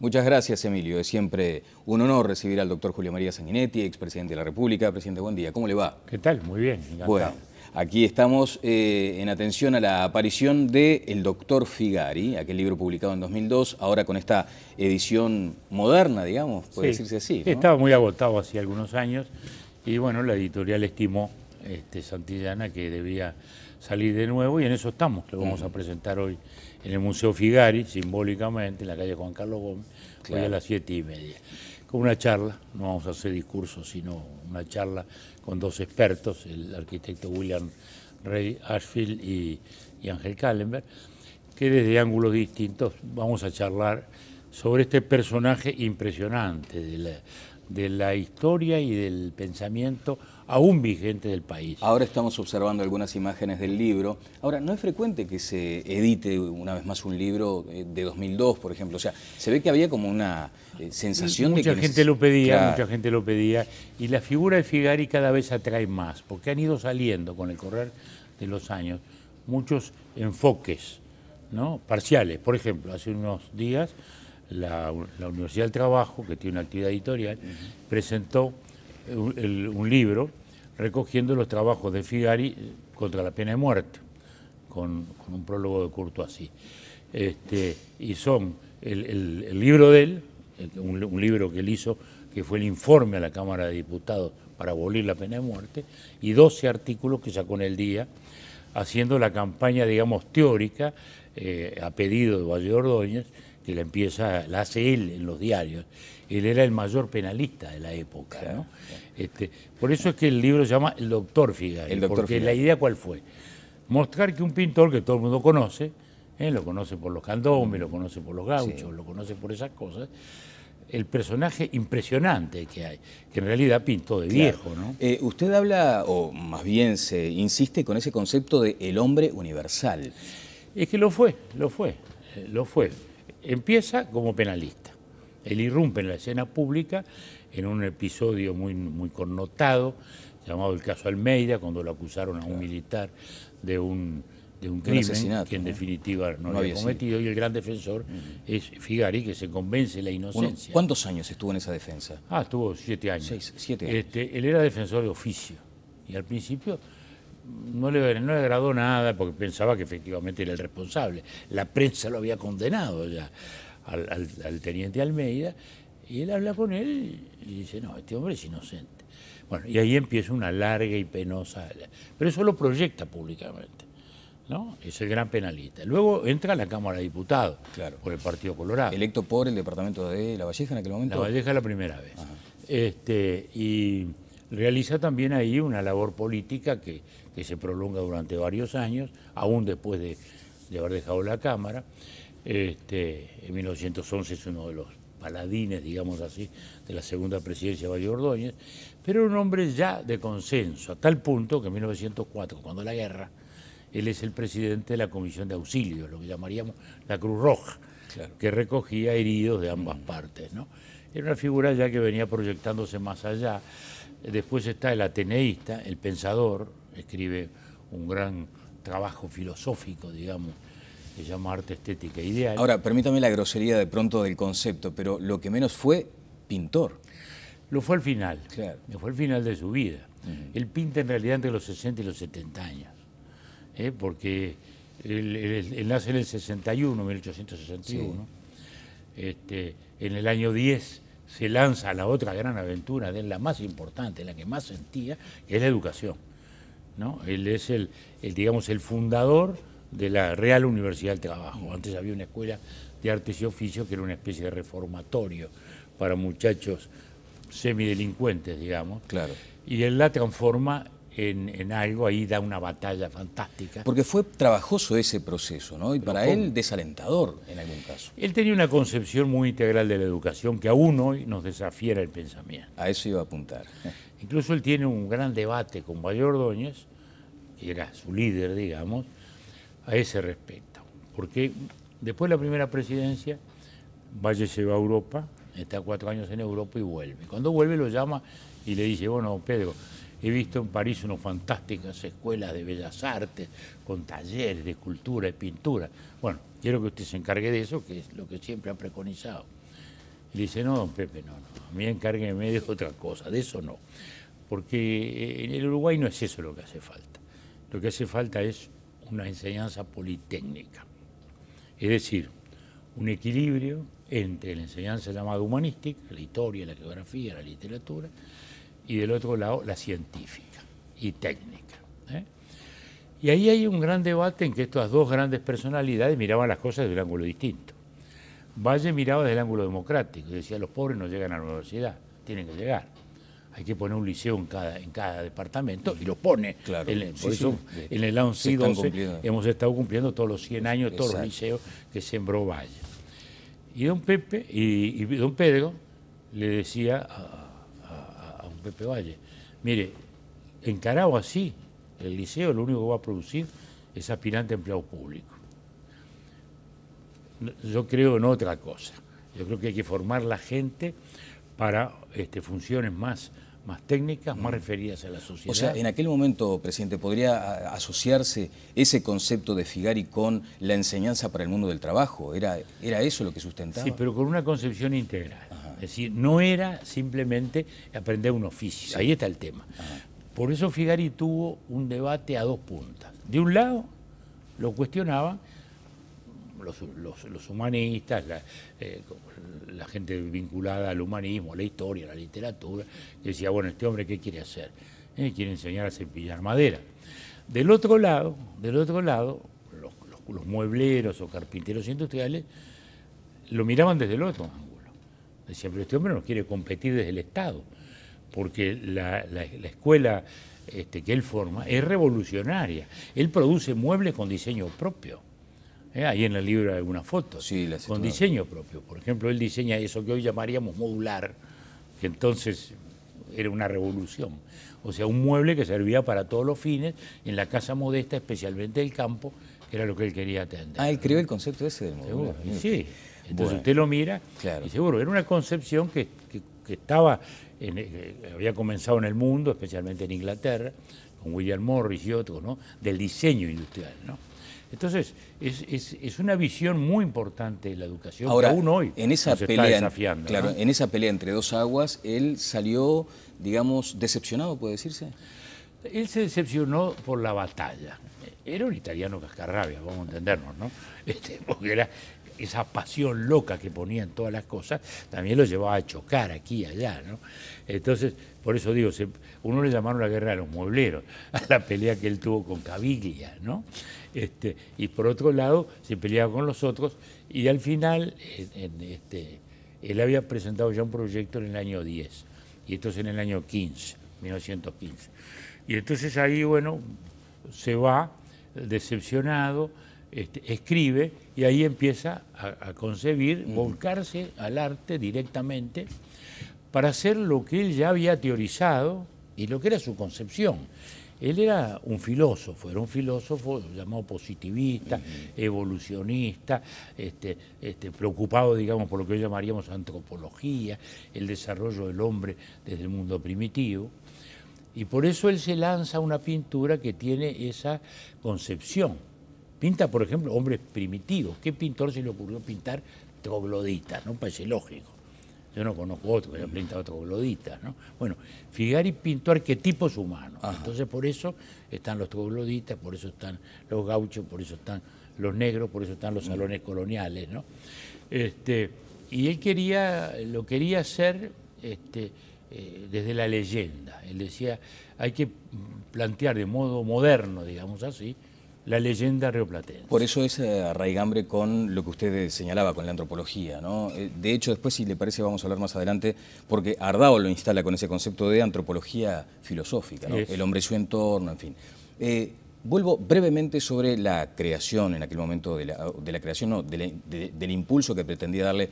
Muchas gracias, Emilio. Es siempre un honor recibir al doctor Julio María Sanguinetti, expresidente de la República. Presidente, buen día. ¿Cómo le va? ¿Qué tal? Muy bien. Bueno, aquí estamos eh, en atención a la aparición de El doctor Figari, aquel libro publicado en 2002, ahora con esta edición moderna, digamos, puede decirse así. Estaba muy agotado hace algunos años y bueno, la editorial estimó este, Santillana que debía salir de nuevo y en eso estamos. Lo vamos a presentar hoy en el Museo Figari, simbólicamente, en la calle Juan Carlos Gómez, hoy a las siete y media. Con una charla, no vamos a hacer discursos, sino una charla con dos expertos, el arquitecto William Ray Ashfield y, Ángel Kallenberg, que desde ángulos distintos vamos a charlar sobre este personaje impresionante de de la historia y del pensamiento aún vigente del país. Ahora estamos observando algunas imágenes del libro. Ahora, no es frecuente que se edite una vez más un libro eh, de 2002, por ejemplo. O sea, se ve que había como una eh, sensación de que... Mucha gente lo pedía, mucha gente lo pedía. Y la figura de Figari cada vez atrae más, porque han ido saliendo con el correr de los años muchos enfoques, ¿no? Parciales. Por ejemplo, hace unos días la, Universidad del Trabajo, que tiene una actividad editorial, presentó un, libro recogiendo los trabajos de Figari contra la pena de muerte, con, un prólogo de curto así. Este, y son el, libro de él, un, libro que él hizo, que fue el informe a la Cámara de Diputados para abolir la pena de muerte, y 12 artículos que sacó en el día, haciendo la campaña, digamos, teórica, eh, a pedido de Valle Ordóñez, que la empieza, la hace él en los diarios. Él era el mayor penalista de la época, ¿no? Este, por eso es que el libro se llama El Doctor Figari, porque la idea cuál fue. Mostrar que un pintor que todo el mundo conoce, ¿eh? lo conoce por los candomes lo conoce por los gauchos, lo conoce por esas cosas, el personaje impresionante que hay, que en realidad pintó de viejo. ¿no? Eh, usted habla, o más bien se insiste con ese concepto de el hombre universal. Es que lo fue, lo fue, eh, lo fue. Empieza como penalista. Él irrumpe en la escena pública en un episodio muy, muy connotado, llamado el caso Almeida, cuando lo acusaron a un militar de un, de un crimen que en definitiva no, lo había cometido, y el gran defensor es Figari, que se convence de la inocencia. ¿Cuántos años estuvo en esa defensa? Ah, estuvo siete años. Seis, siete este, él era defensor de oficio, y al principio no le, agradó nada porque pensaba que efectivamente era el responsable. La prensa lo había condenado ya al, teniente Almeida y él habla con él y dice, no, este hombre es inocente. Bueno, y ahí empieza una larga y penosa... Pero eso lo proyecta públicamente, ¿no? Es el gran penalista. Luego entra a la Cámara de Diputados claro. por el Partido Colorado. Electo por el departamento de La Valleja en aquel momento. La Valleja la primera vez. Este, y realiza también ahí una labor política que que se prolonga durante varios años, aún después de, haber dejado la Cámara. Este, en 1911 es uno de los paladines, digamos así, de la segunda presidencia de Valle Ordóñez, pero un hombre ya de consenso, a tal punto que en 1904, cuando la guerra, él es el presidente de la Comisión de Auxilio, lo que llamaríamos la Cruz Roja, que recogía heridos de ambas mm. partes. ¿no? Era una figura ya que venía proyectándose más allá. Después está el ateneísta, el pensador, escribe un gran trabajo filosófico, digamos, que se llama Arte Estética Ideal. Ahora, permítame la grosería de pronto del concepto, pero lo que menos fue pintor. Lo fue al final, lo fue al final de su vida. Él pinta en realidad entre los 60 y los 70 años, ¿eh? porque él, nace en el 61, 1861. Este, en el año 10 se lanza la otra gran aventura de la más importante, la que más sentía, que es la educación él es el, digamos, el fundador de la Real Universidad del Trabajo. Antes había una escuela de artes y oficios que era una especie de reformatorio para muchachos semidelincuentes, digamos. Claro. Y él la transforma en, algo, ahí da una batalla fantástica. Porque fue trabajoso ese proceso, ¿no? Y para él desalentador en algún caso. Él tenía una concepción muy integral de la educación que aún hoy nos desafiera el pensamiento. A eso iba a apuntar. Incluso él tiene un gran debate con Bayo Ordóñez que era su líder, digamos, a ese respecto. Porque después de la primera presidencia, Valle se va a Europa, está cuatro años en Europa y vuelve. Cuando vuelve lo llama y le dice, bueno, Pedro, he visto en París unas fantásticas escuelas de bellas artes, con talleres de escultura y pintura. Bueno, quiero que usted se encargue de eso, que es lo que siempre ha preconizado. Y le dice, no, don Pepe, no, no, a mí encárgueme de otra cosa, de eso no. Porque en el Uruguay no es eso lo que hace falta. Lo que hace falta es una enseñanza politécnica, es decir, un equilibrio entre la enseñanza llamada humanística, la historia, la geografía, la literatura, y del otro lado la científica y técnica. ¿eh? Y ahí hay un gran debate en que estas dos grandes personalidades miraban las cosas desde un ángulo distinto. Valle miraba desde el ángulo democrático y decía, los pobres no llegan a la universidad, tienen que llegar hay que poner un liceo en cada, departamento y lo pone. Claro, en, eso en el 11 hemos estado cumpliendo todos los 100 años, todos los liceos que sembró Valle. Y don Pepe y, don Pedro le decía a, a, don Pepe Valle, mire, encarado así, el liceo lo único que va a producir es aspirante empleado público. Yo creo en otra cosa. Yo creo que hay que formar la gente para este, funciones más más técnicas, más mm. referidas a la sociedad. O sea, en aquel momento, presidente, ¿podría asociarse ese concepto de Figari con la enseñanza para el mundo del trabajo? ¿Era, era eso lo que sustentaba? Sí, pero con una concepción integral. Es decir, no era simplemente aprender un oficio. Ahí está el tema. Por eso Figari tuvo un debate a dos puntas. De un lado, lo cuestionaban los, humanistas, eh, la, gente vinculada al humanismo, la historia, la literatura, que decía, bueno, este hombre, ¿qué quiere hacer? Eh, quiere enseñar a cepillar madera. Del otro lado, del otro lado, los, muebleros o carpinteros industriales lo miraban desde el otro ángulo. Decían, pero este hombre no quiere competir desde el Estado, porque la, escuela este, que él forma es revolucionaria. Él produce muebles con diseño propio. ¿eh? ahí en el libro hay algunas fotos, con diseño propio. Por ejemplo, él diseña eso que hoy llamaríamos modular, que entonces era una revolución. O sea, un mueble que servía para todos los fines, en la casa modesta, especialmente del campo, era lo que él quería atender. Ah, él creó el concepto ese del modular. Sí, entonces usted lo mira y seguro, era una concepción que, estaba, eh, había comenzado en el mundo, especialmente en Inglaterra, con William Morris y otros, ¿no? del diseño industrial. ¿no? Entonces, es, una visión muy importante de la educación Ahora, aún hoy en esa pelea, Claro, en esa pelea entre dos aguas, él salió, digamos, decepcionado, puede decirse. Él se decepcionó por la batalla. Era un italiano cascarrabia, vamos a entendernos, ¿no? Este, porque era, esa pasión loca que ponía en todas las cosas, también lo llevaba a chocar aquí y allá, ¿no? Entonces, por eso digo, uno le llamaron la guerra a los muebleros, a la pelea que él tuvo con Caviglia, ¿no? Este, y por otro lado, se peleaba con los otros, y al final, este, él había presentado ya un proyecto en el año 10, y esto es en el año 15, 1915. Y entonces ahí, bueno, se va decepcionado, este, escribe y ahí empieza a, concebir, volcarse al arte directamente para hacer lo que él ya había teorizado y lo que era su concepción. Él era un filósofo, era un filósofo llamado positivista, evolucionista, este, este, preocupado, digamos, por lo que hoy llamaríamos antropología, el desarrollo del hombre desde el mundo primitivo. Y por eso él se lanza a una pintura que tiene esa concepción Pinta, por ejemplo, hombres primitivos. ¿Qué pintor se le ocurrió pintar trogloditas? No parece lógico. Yo no conozco otro que haya pintado trogloditas. ¿no? Bueno, Figari pintó arquetipos humanos. Entonces, por eso están los trogloditas, por eso están los gauchos, por eso están los negros, por eso están los mm. salones coloniales. ¿no? Este, y él quería, lo quería hacer este, eh, desde la leyenda. Él decía, hay que plantear de modo moderno, digamos así, la leyenda rioplatense. Por eso es eh, arraigambre con lo que usted eh, señalaba, con la antropología. ¿no? Eh, de hecho, después, si le parece, vamos a hablar más adelante, porque Ardao lo instala con ese concepto de antropología filosófica, ¿no? el hombre y su entorno, en fin. vuelvo brevemente sobre la creación, en aquel momento, de la, creación, del impulso que pretendía darle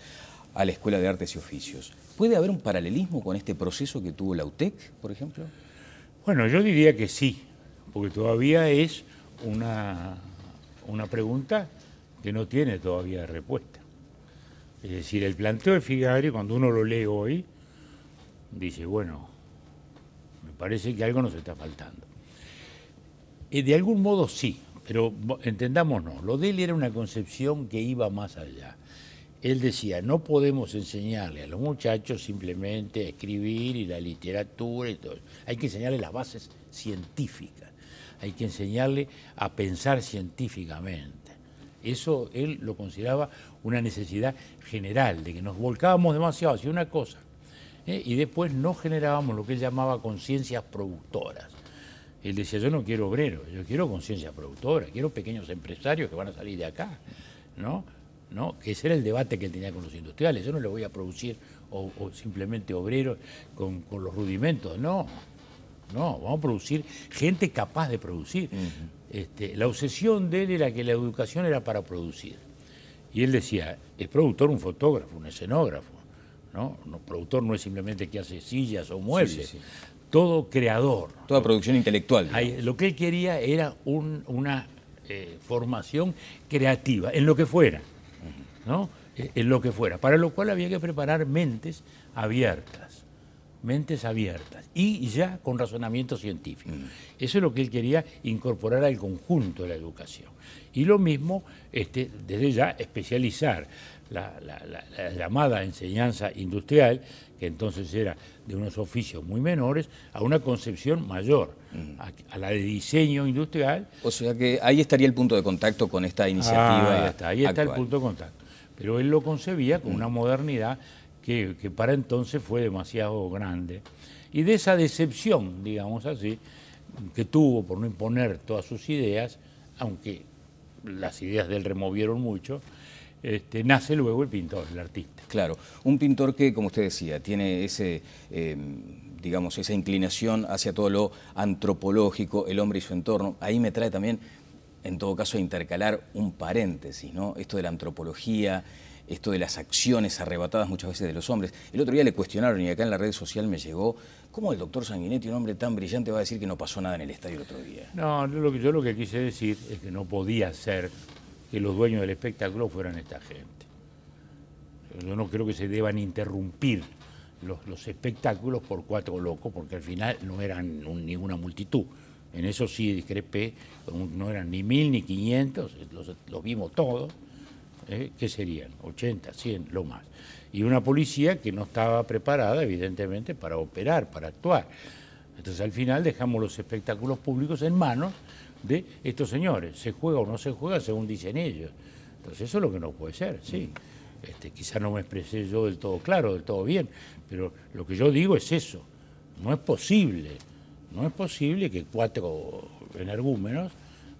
a la Escuela de Artes y Oficios. ¿Puede haber un paralelismo con este proceso que tuvo la UTEC, por ejemplo? Bueno, yo diría que sí, porque todavía es una, una pregunta que no tiene todavía respuesta. Es decir, el planteo de Figari, cuando uno lo lee hoy, dice, bueno, me parece que algo nos está faltando. Y eh, de algún modo sí, pero entendámonos, lo de él era una concepción que iba más allá. Él decía, no podemos enseñarle a los muchachos simplemente a escribir y la literatura y todo. Hay que enseñarles las bases científicas hay que enseñarle a pensar científicamente. Eso él lo consideraba una necesidad general, de que nos volcábamos demasiado hacia una cosa ¿eh? y después no generábamos lo que él llamaba conciencias productoras. Él decía, yo no quiero obreros, yo quiero conciencia productora, quiero pequeños empresarios que van a salir de acá, ¿no? Que ese era el debate que él tenía con los industriales, yo no le voy a producir o, simplemente obreros con los rudimentos, no. No, vamos a producir gente capaz de producir. Este, la obsesión de él era que la educación era para producir. Y él decía, es productor un fotógrafo, un escenógrafo. ¿no? productor no es simplemente que hace sillas o muebles. Todo creador. Toda producción intelectual. Lo que él quería era una eh, formación creativa, en lo que fuera. ¿no? Eh, en lo que fuera. Para lo cual había que preparar mentes abiertas mentes abiertas y ya con razonamiento científico. Mm. Eso es lo que él quería incorporar al conjunto de la educación. Y lo mismo, este, desde ya, especializar la, llamada enseñanza industrial, que entonces era de unos oficios muy menores, a una concepción mayor, mm. a, la de diseño industrial. O sea que ahí estaría el punto de contacto con esta iniciativa. Ah, ahí está, el punto de contacto. Pero él lo concebía con mm. una modernidad que, para entonces fue demasiado grande, y de esa decepción, digamos así, que tuvo por no imponer todas sus ideas, aunque las ideas de él removieron mucho, este, nace luego el pintor, el artista. Claro, un pintor que, como usted decía, tiene ese... Eh, digamos, esa inclinación hacia todo lo antropológico, el hombre y su entorno. Ahí me trae también, en todo caso, a intercalar un paréntesis, ¿no? Esto de la antropología, esto de las acciones arrebatadas muchas veces de los hombres. El otro día le cuestionaron y acá en la red social me llegó, ¿cómo el doctor Sanguinetti, un hombre tan brillante, va a decir que no pasó nada en el estadio el otro día? No, lo que, yo lo que quise decir es que no podía ser que los dueños del espectáculo fueran esta gente. Yo no creo que se deban interrumpir los, espectáculos por cuatro locos, porque al final no eran ninguna multitud. En eso sí discrepé, no eran ni mil ni quinientos, los vimos todos. ¿eh? ¿Qué serían 80, 100, lo más. Y una policía que no estaba preparada, evidentemente, para operar, para actuar. Entonces al final dejamos los espectáculos públicos en manos de estos señores. Se juega o no se juega según dicen ellos. Entonces eso es lo que no puede ser, sí. Este, quizá no me expresé yo del todo claro, del todo bien, pero lo que yo digo es eso. No es posible, no es posible que cuatro energúmenos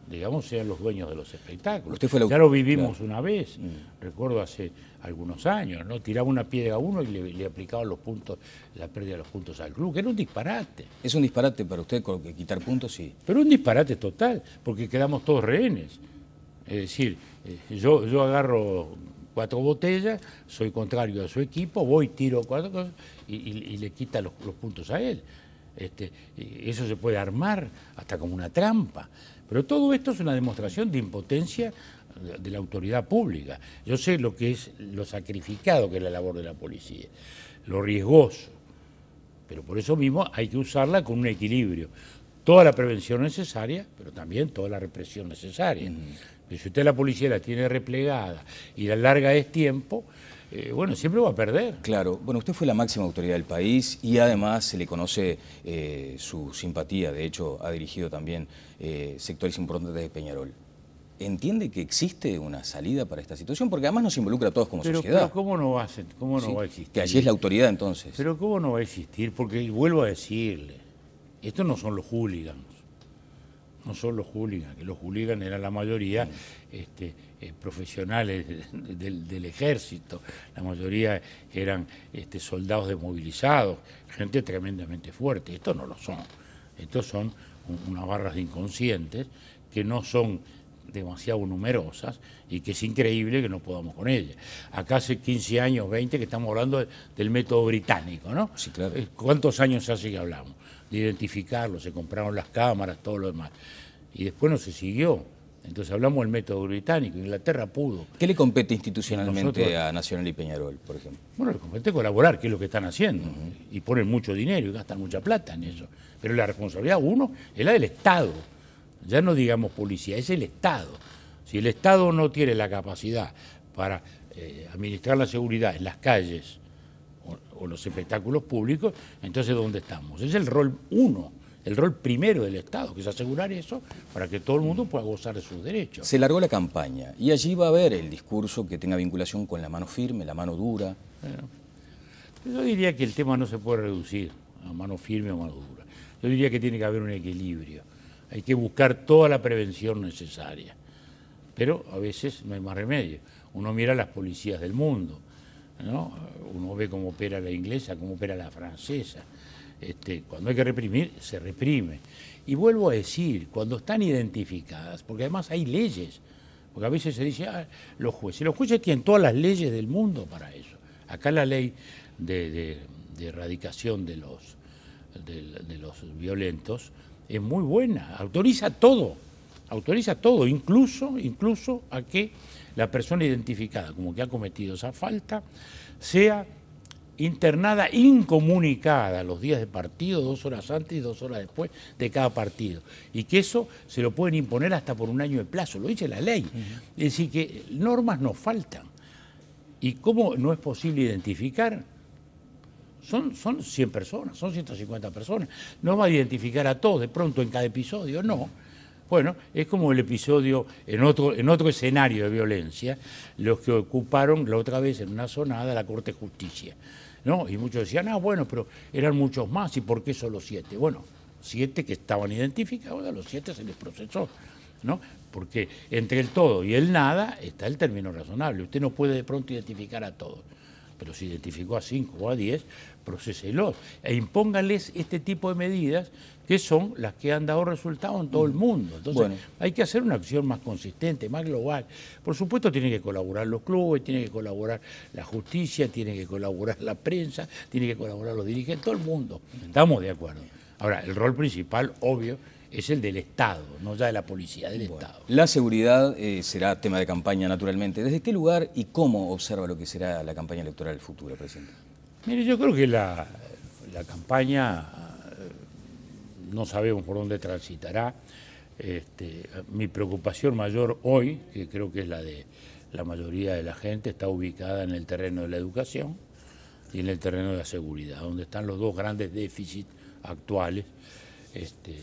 digamos, sean los dueños de los espectáculos. Usted Ya lo vivimos una vez, mm. recuerdo hace algunos años, ¿no? Tiraba una piedra a uno y le, le, aplicaban los puntos, la pérdida de los puntos al club, que era un disparate. Es un disparate para usted quitar puntos, sí. Pero un disparate total, porque quedamos todos rehenes. Es decir, eh, yo, yo agarro cuatro botellas, soy contrario a su equipo, voy, tiro cuatro cosas y, le quita los, puntos a él. Este, eso se puede armar hasta como una trampa. Pero todo esto es una demostración de impotencia de la autoridad pública. Yo sé lo que es lo sacrificado que es la labor de la policía, lo riesgoso, pero por eso mismo hay que usarla con un equilibrio. Toda la prevención necesaria, pero también toda la represión necesaria. Si usted la policía la tiene replegada y la larga es tiempo, eh, bueno, siempre va a perder. Claro, bueno, usted fue la máxima autoridad del país y además se le conoce eh, su simpatía, de hecho ha dirigido también eh, sectores importantes de Peñarol. ¿Entiende que existe una salida para esta situación? Porque además nos involucra a todos como sociedad. Pero ¿cómo no, va a, va a existir? Que allí es la autoridad entonces. Pero ¿cómo no va a existir? Porque vuelvo a decirle, estos no son los hooligans no son los hooligans, que los hooligans eran la mayoría este, eh, profesionales del, ejército, la mayoría eran este, soldados desmovilizados, gente tremendamente fuerte. Esto no lo son, estos son unas barras de inconscientes que no son demasiado numerosas y que es increíble que no podamos con ellas. Acá hace 15 años, 20 que estamos hablando del método británico, ¿no? Sí, claro. Eh, ¿Cuántos años hace que hablamos? de identificarlo, se compraron las cámaras, todo lo demás. Y después no se siguió. Entonces hablamos del método británico, Inglaterra pudo. ¿Qué le compete institucionalmente a Nacional y Peñarol, por ejemplo? Bueno, le compete colaborar, que es lo que están haciendo. Y ponen mucho dinero y gastan mucha plata en eso. Pero la responsabilidad, uno, es la del Estado. Ya no digamos policía, es el Estado. Si el Estado no tiene la capacidad para eh, administrar la seguridad en las calles, o los espectáculos públicos, entonces ¿dónde estamos? Es el rol uno, el rol primero del Estado, que es asegurar eso para que todo el mundo pueda gozar de sus derechos. Se largó la campaña y allí va a haber el discurso que tenga vinculación con la mano firme, la mano dura. yo diría que el tema no se puede reducir a mano firme o mano dura. Yo diría que tiene que haber un equilibrio. Hay que buscar toda la prevención necesaria. Pero a veces no hay más remedio. Uno mira a las policías del mundo uno ve cómo opera la inglesa, cómo opera la francesa. Este, cuando hay que reprimir, se reprime. Y vuelvo a decir, cuando están identificadas, porque además hay leyes, porque a veces se dice, ah, los jueces, los jueces tienen todas las leyes del mundo para eso. Acá la ley de, erradicación de los violentos es muy buena, autoriza todo autoriza todo, incluso, incluso a que la persona identificada como que ha cometido esa falta sea internada incomunicada los días de partido, dos horas antes y dos horas después de cada partido. Y que eso se lo pueden imponer hasta por un año de plazo, lo dice la ley. Es decir, que normas nos faltan. ¿Y cómo no es posible identificar? Son, son 100 personas, son 150 personas. No va a identificar a todos de pronto en cada episodio, no. Bueno, es como el episodio en otro, escenario de violencia, los que ocuparon la otra vez en una sonada la Corte de Justicia. ¿no? Y muchos decían, ah, bueno, pero eran muchos más, ¿y por qué solo siete? Bueno, siete que estaban identificados, a los siete se les procesó. ¿no? Porque entre el todo y el nada está el término razonable. Usted no puede de pronto identificar a todos pero si identificó a cinco o a diez, proceselos e impónganles este tipo de medidas que son las que han dado resultado en todo el mm. mundo. Entonces, hay que hacer una acción más consistente, más global. Por supuesto, tienen que colaborar los clubes, tiene que colaborar la justicia, tiene que colaborar la prensa, tiene que colaborar los dirigentes, todo el mundo. Estamos de acuerdo. Ahora, el rol principal, obvio, es el del Estado, no ya de la policía, del Estado. La seguridad eh, será tema de campaña, naturalmente. ¿Desde qué lugar y cómo observa lo que será la campaña electoral del futuro, presidente? Mire, yo creo que la, campaña no sabemos por dónde transitará. Este, mi preocupación mayor hoy, que creo que es la de la mayoría de la gente, está ubicada en el terreno de la educación y en el terreno de la seguridad, donde están los dos grandes déficits actuales este,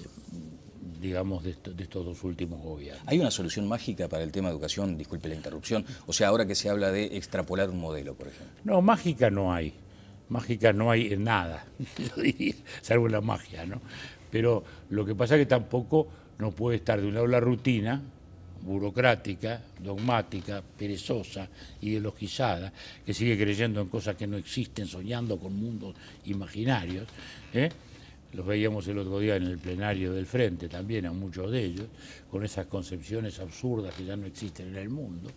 digamos, de, estos dos últimos gobiernos. ¿Hay una solución mágica para el tema de educación? Disculpe la interrupción. O sea, ahora que se habla de extrapolar un modelo, por ejemplo. No, mágica no hay. Mágica no hay en nada, salvo la magia, ¿no? Pero lo que pasa es que tampoco no puede estar de un lado la rutina burocrática, dogmática, perezosa, ideologizada, que sigue creyendo en cosas que no existen, soñando con mundos imaginarios, ¿eh? los veíamos el otro día en el plenario del Frente también, a muchos de ellos, con esas concepciones absurdas que ya no existen en el mundo,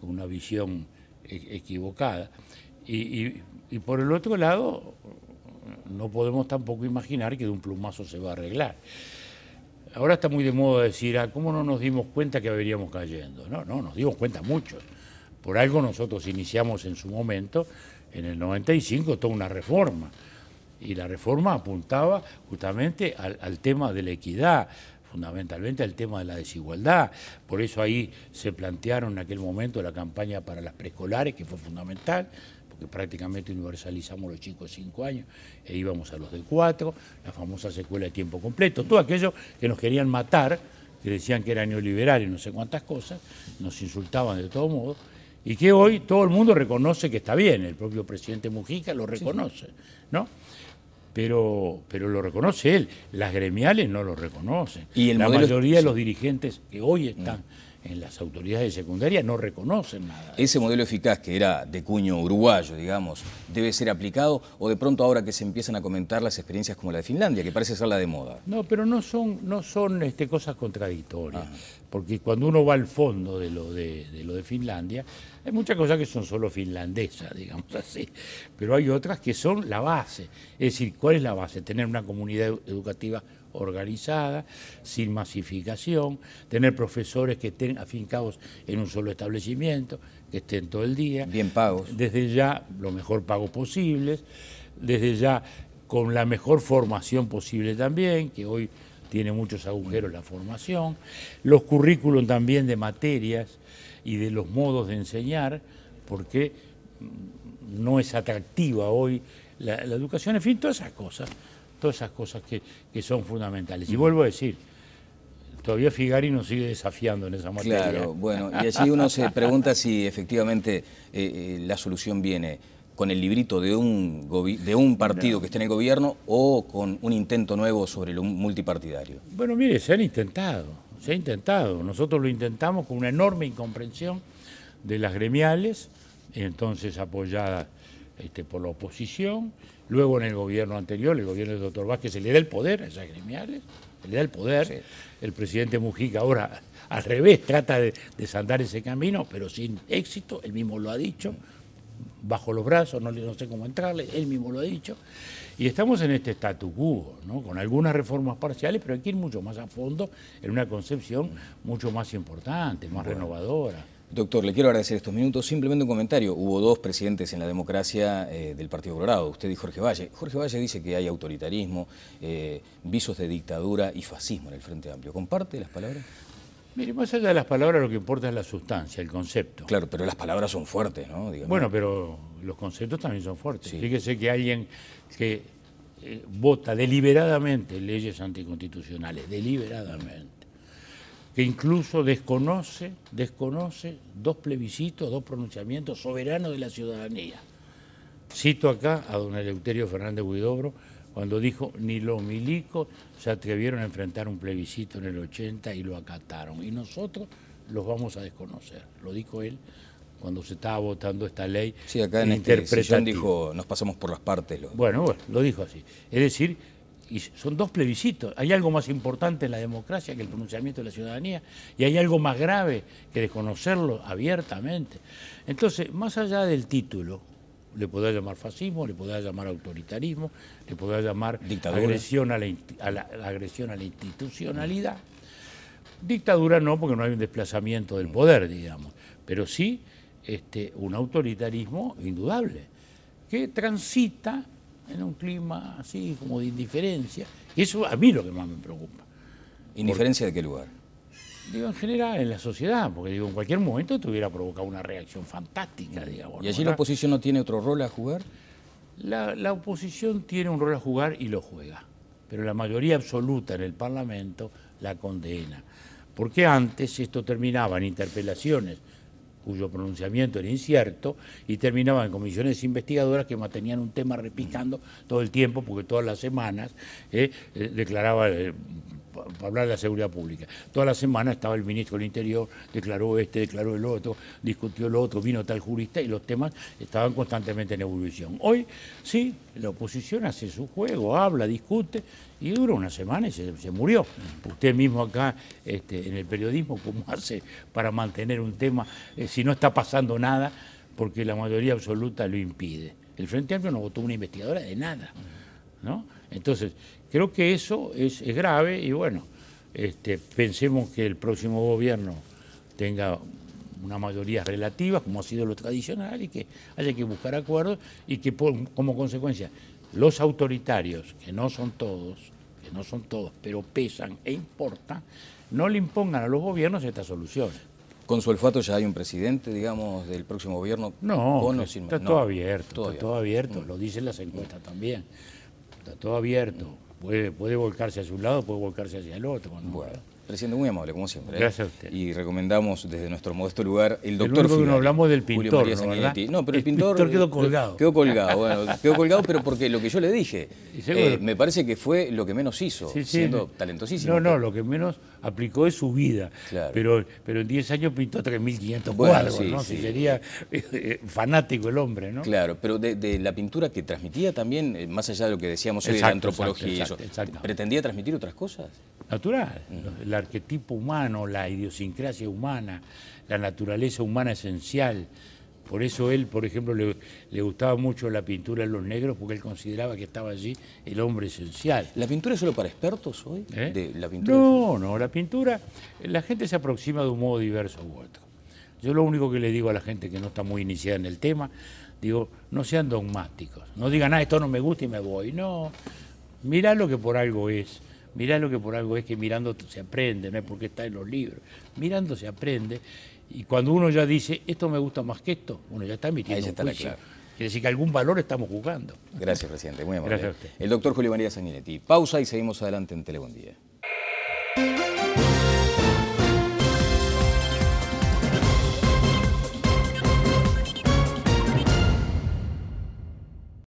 con una visión e-, equivocada. Y, por el otro lado, no podemos tampoco imaginar que de un plumazo se va a arreglar. Ahora está muy de moda decir, ah, ¿cómo no nos dimos cuenta que veníamos cayendo? No, no, nos dimos cuenta muchos. Por algo nosotros iniciamos en su momento, en el 95, toda una reforma y la reforma apuntaba justamente al, tema de la equidad, fundamentalmente al tema de la desigualdad. Por eso ahí se plantearon en aquel momento la campaña para las preescolares, que fue fundamental, porque prácticamente universalizamos los chicos de 5 años e íbamos a los de 4, la famosa secuela de tiempo completo, todo aquello que nos querían matar, que decían que era neoliberal y no sé cuántas cosas, nos insultaban de todo modo, y que hoy todo el mundo reconoce que está bien, el propio presidente Mujica lo reconoce, ¿no? pero, pero lo reconoce él. Las gremiales no lo reconocen. la mayoría de los dirigentes que hoy están mm en las autoridades de secundaria no reconocen nada. ¿Ese modelo eficaz que era de cuño uruguayo, digamos, debe ser aplicado o de pronto ahora que se empiezan a comentar las experiencias como la de Finlandia, que parece ser la de moda? No, pero no son, no son este, cosas contradictorias, porque cuando uno va al fondo de lo de, de lo de Finlandia, hay muchas cosas que son solo finlandesas, digamos así, pero hay otras que son la base. Es decir, ¿cuál es la base? Tener una comunidad educativa organizada, sin masificación, tener profesores que estén afincados en un solo establecimiento, que estén todo el día. Bien pagos. Desde ya, lo mejor pagos posibles, desde ya con la mejor formación posible también, que hoy tiene muchos agujeros la formación, los currículos también de materias y de los modos de enseñar, porque mm, no es atractiva hoy la, la educación, en fin, todas esas cosas esas cosas que, son fundamentales. Y vuelvo a decir, todavía Figari nos sigue desafiando en esa materia. Claro, bueno, y allí uno se pregunta si efectivamente eh, eh, la solución viene con el librito de un, de un partido que esté en el gobierno o con un intento nuevo sobre lo multipartidario. Bueno, mire, se han intentado, se ha intentado. Nosotros lo intentamos con una enorme incomprensión de las gremiales, entonces apoyadas este, por la oposición, Luego en el gobierno anterior, el gobierno del doctor Vázquez, se le da el poder a esas gremiales, se le da el poder. El presidente Mujica ahora al revés trata de desandar ese camino, pero sin éxito, él mismo lo ha dicho, bajo los brazos, no, sé cómo entrarle, él mismo lo ha dicho. Y estamos en este statu quo, ¿no? con algunas reformas parciales, pero hay que ir mucho más a fondo en una concepción mucho más importante, más renovadora. Doctor, le quiero agradecer estos minutos. Simplemente un comentario. Hubo dos presidentes en la democracia eh, del Partido Colorado, usted y Jorge Valle. Jorge Valle dice que hay autoritarismo, eh, visos de dictadura y fascismo en el Frente Amplio. ¿Comparte las palabras? Mire, más allá de las palabras lo que importa es la sustancia, el concepto. Claro, pero las palabras son fuertes, ¿no? Bueno, pero los conceptos también son fuertes. Fíjese que alguien que eh, vota deliberadamente leyes anticonstitucionales, deliberadamente, que incluso desconoce, desconoce dos plebiscitos, dos pronunciamientos soberanos de la ciudadanía. Cito acá a don Eleuterio Fernández Huidobro cuando dijo, ni los milicos se atrevieron a enfrentar un plebiscito en el 80 y lo acataron. Y nosotros los vamos a desconocer, lo dijo él cuando se estaba votando esta ley. Sí, acá en esta dijo, nos pasamos por las partes. Bueno, bueno, lo dijo así. Es decir, y son dos plebiscitos. Hay algo más importante en la democracia que el pronunciamiento de la ciudadanía y hay algo más grave que desconocerlo abiertamente. Entonces, más allá del título, le podrá llamar fascismo, le podrá llamar autoritarismo, le podrá llamar agresión a la, agresión a la institucionalidad. Dictadura no, porque no hay un desplazamiento del poder, digamos, pero sí este, un autoritarismo indudable, que transita en un clima así como de indiferencia. Y eso a mí lo que más me preocupa. ¿Indiferencia de qué lugar? Digo, en general, en la sociedad, porque digo, en cualquier momento te hubiera provocado una reacción fantástica, mm. digamos. ¿Y así la oposición no tiene otro rol a jugar? La, la oposición tiene un rol a jugar y lo juega, pero la mayoría absoluta en el Parlamento la condena. Porque antes esto terminaba en interpelaciones cuyo pronunciamiento era incierto, y terminaban en comisiones investigadoras que mantenían un tema repicando todo el tiempo, porque todas las semanas eh, eh, declaraba... Eh, para hablar de la seguridad pública. Toda la semana estaba el ministro del Interior, declaró este, declaró el otro, discutió el otro, vino tal jurista y los temas estaban constantemente en evolución. Hoy sí, la oposición hace su juego, habla, discute y dura una semana y se, murió. Usted mismo acá este, en el periodismo, ¿cómo hace para mantener un tema eh, si no está pasando nada? Porque la mayoría absoluta lo impide. El Frente Amplio no votó una investigadora de nada. ¿no? Entonces, Creo que eso es, grave y bueno, este, pensemos que el próximo gobierno tenga una mayoría relativa, como ha sido lo tradicional, y que haya que buscar acuerdos y que como consecuencia los autoritarios, que no son todos, que no son todos, pero pesan e importan, no le impongan a los gobiernos estas soluciones. ¿Con su olfato ya hay un presidente, digamos, del próximo gobierno? No, está todo abierto, está todo abierto, lo dicen las encuestas también, está todo abierto puede, volcarse hacia un lado, puede volcarse hacia el otro. Presidente, muy amable, como siempre. ¿eh? Gracias a usted. Y recomendamos desde nuestro modesto lugar el doctor que No hablamos del pintor, ¿no, no, pero el, el pintor, quedó eh, colgado. Quedó colgado, bueno, quedó colgado, pero porque lo que yo le dije, eh, me parece que fue lo que menos hizo, siendo talentosísimo. No, no, lo que menos aplicó es su vida. Pero, pero en 10 años pintó 3.500 cuadros, ¿no? Si sería fanático el hombre, ¿no? Claro, pero de, la pintura que transmitía también, más allá de lo que decíamos hoy de la antropología, eso, ¿pretendía transmitir otras cosas? Natural. Mm arquetipo humano, la idiosincrasia humana, la naturaleza humana esencial. Por eso él, por ejemplo, le, gustaba mucho la pintura de los negros porque él consideraba que estaba allí el hombre esencial. ¿La pintura es solo para expertos hoy? ¿Eh? no, no, la pintura, la gente se aproxima de un modo diverso u otro. Yo lo único que le digo a la gente que no está muy iniciada en el tema, digo, no sean dogmáticos, no digan, ah, esto no me gusta y me voy. No, mirá lo que por algo es. Mirá lo que por algo es que mirando se aprende, no es porque está en los libros. Mirando se aprende. Y cuando uno ya dice, esto me gusta más que esto, uno ya está emitiendo está Quiere decir que algún valor estamos jugando. Gracias, presidente. Muy amable. Gracias a usted. El doctor Julio María Sanguinetti. Pausa y seguimos adelante en Telebondía.